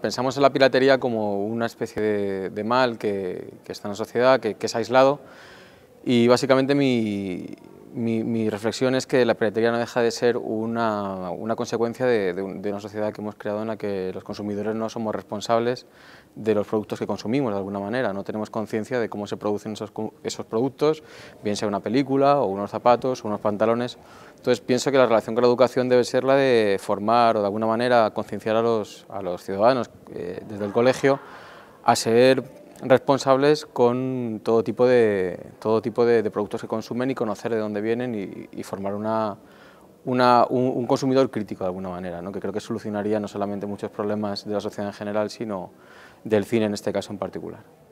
Pensamos en la piratería como una especie de, mal que, está en la sociedad, que, que es aislado, y básicamente mi, mi, reflexión es que la piratería no deja de ser una, consecuencia de, una sociedad que hemos creado en la que los consumidores no somos responsables de los productos que consumimos de alguna manera, no tenemos conciencia de cómo se producen esos, productos, bien sea una película o unos zapatos o unos pantalones. Entonces pienso que la relación con la educación debe ser la de formar o de alguna manera concienciar a los, ciudadanos eh, desde el colegio a ser responsables con todo tipo de, todo tipo de, productos que consumen y conocer de dónde vienen y, formar una, un, consumidor crítico de alguna manera, ¿no? que creo que solucionaría no solamente muchos problemas de la sociedad en general, sino del cine en este caso en particular.